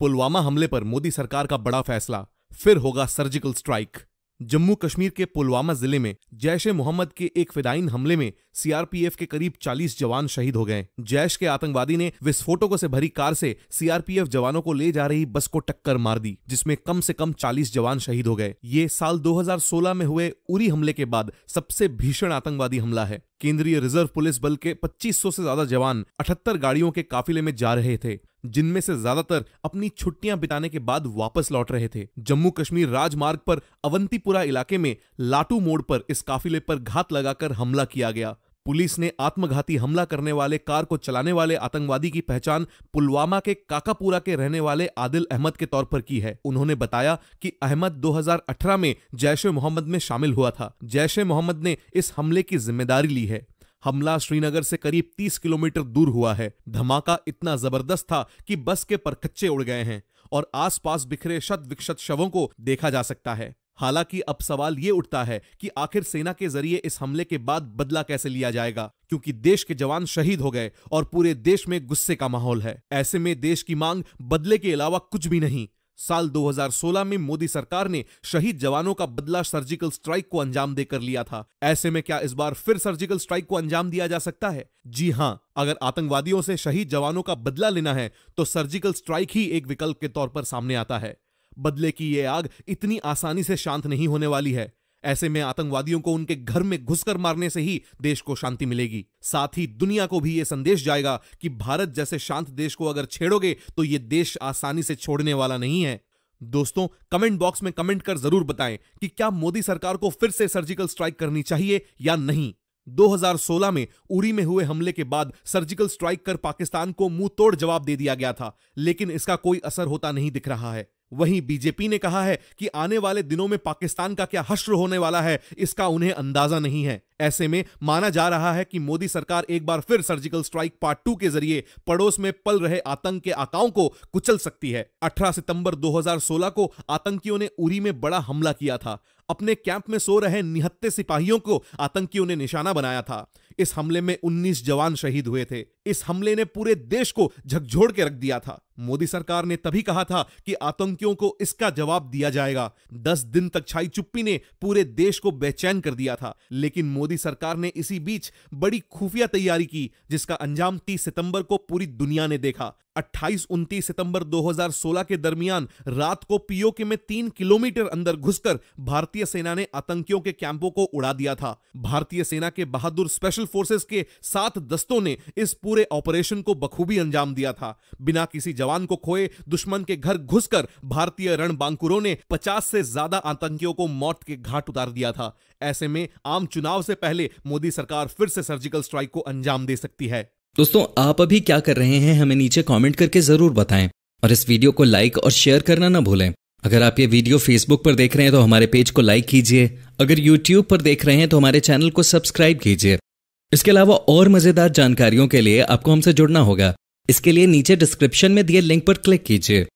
पुलवामा हमले पर मोदी सरकार का बड़ा फैसला फिर होगा सर्जिकल स्ट्राइक जम्मू कश्मीर के पुलवामा जिले में जैश ए मोहम्मद के एक फिदाइन हमले में सीआरपीएफ के करीब 40 जवान शहीद हो गए जैश के आतंकवादी ने विस्फोटकों से भरी कार से सीआरपीएफ जवानों को ले जा रही बस को टक्कर मार दी जिसमें कम से कम 40 जवान शहीद हो गए ये साल 2016 में हुए उरी हमले के बाद सबसे भीषण आतंकवादी हमला है केंद्रीय रिजर्व पुलिस बल के 2500 से ज्यादा जवान 78 गाड़ियों के काफिले में जा रहे थे जिनमें से ज्यादातर अपनी छुट्टियां बिताने के बाद वापस लौट रहे थे जम्मू कश्मीर राजमार्ग पर अवंतीपुरा इलाके में लाटू मोड़ पर इस काफिले पर घात लगाकर हमला किया गया पुलिस ने आत्मघाती हमला करने वाले कार को चलाने वाले आतंकवादी की पहचान पुलवामा के काकापुरा के रहने वाले आदिल अहमद के तौर पर की है उन्होंने बताया कि अहमद 2018 में जैश ए मोहम्मद में शामिल हुआ था जैश ए मोहम्मद ने इस हमले की जिम्मेदारी ली है हमला श्रीनगर से करीब 30 किलोमीटर दूर हुआ है धमाका इतना जबरदस्त था कि बस के परखच्चे उड़ गए हैं और आसपास बिखरे शत विक्षत शवों को देखा जा सकता है हालांकि अब सवाल ये उठता है कि आखिर सेना के जरिए इस हमले के बाद बदला कैसे लिया जाएगा क्योंकि देश के जवान शहीद हो गए और पूरे देश में गुस्से का माहौल है ऐसे में देश की मांग बदले के अलावा कुछ भी नहीं साल 2016 में मोदी सरकार ने शहीद जवानों का बदला सर्जिकल स्ट्राइक को अंजाम देकर लिया था ऐसे में क्या इस बार फिर सर्जिकल स्ट्राइक को अंजाम दिया जा सकता है जी हाँ अगर आतंकवादियों से शहीद जवानों का बदला लेना है तो सर्जिकल स्ट्राइक ही एक विकल्प के तौर पर सामने आता है बदले की ये आग इतनी आसानी से शांत नहीं होने वाली है ऐसे में आतंकवादियों को उनके घर में घुसकर मारने से ही देश को शांति मिलेगी साथ ही दुनिया को भी यह संदेश जाएगा कि भारत जैसे शांत देश को अगर छेड़ोगे तो यह देश आसानी से छोड़ने वाला नहीं है दोस्तों कमेंट बॉक्स में कमेंट कर जरूर बताएं कि क्या मोदी सरकार को फिर से सर्जिकल स्ट्राइक करनी चाहिए या नहीं 2016 में उरी में हुए हमले के बाद सर्जिकल स्ट्राइक कर पाकिस्तान को मुंह तोड़ जवाब दे दिया गया था लेकिन इसका कोई असर होता नहीं दिख रहा है वहीं बीजेपी ने कहा है कि आने वाले दिनों में पाकिस्तान का क्या हश्र होने वाला है इसका उन्हें अंदाजा नहीं है ऐसे में माना जा रहा है कि मोदी सरकार एक बार फिर सर्जिकल स्ट्राइक पार्ट टू के जरिए पड़ोस में पल रहे आतंक के आकाओं को कुचल सकती है 18 सितंबर 2016 को आतंकियों ने उरी में बड़ा हमला किया था अपने कैंप में सो रहे निहत्ते सिपाहियों को आतंकियों ने निशाना बनाया था इस हमले में 19 जवान शहीद हुए थे इस हमले ने पूरे देश को झकझोड़ के रख दिया था मोदी सरकार ने तभी कहा था कि आतंकियों को इसका जवाब दिया जाएगा दस दिन तक छाई चुप्पी ने पूरे देश को बेचैन कर दिया था लेकिन मोदी सरकार ने इसी बीच बड़ी खुफिया तैयारी की जिसका अंजाम 30 सितंबर को पूरी दुनिया ने देखा 28 29 सितंबर 2016 के दरमियान रात को पीओके में तीन किलोमीटर अंदर घुसकर भारतीय सेना ने आतंकियों के कैंपों को उड़ा दिया था भारतीय सेना के बहादुर स्पेशल फोर्सेस के सात दस्तों ने इस पूरे ऑपरेशन को बखूबी अंजाम दिया था बिना किसी जवान को खोए दुश्मन के घर घुसकर भारतीय रणबांकुरों ने पचास से ज्यादा आतंकियों को मौत के घाट उतार दिया था ऐसे में आम चुनाव से पहले मोदी सरकार फिर से सर्जिकल स्ट्राइक को अंजाम दे सकती है दोस्तों आप अभी क्या कर रहे हैं हमें नीचे कमेंट करके ज़रूर बताएं और इस वीडियो को लाइक और शेयर करना ना भूलें अगर आप ये वीडियो फेसबुक पर देख रहे हैं तो हमारे पेज को लाइक कीजिए अगर यूट्यूब पर देख रहे हैं तो हमारे चैनल को सब्सक्राइब कीजिए इसके अलावा और मज़ेदार जानकारियों के लिए आपको हमसे जुड़ना होगा इसके लिए नीचे डिस्क्रिप्शन में दिए लिंक पर क्लिक कीजिए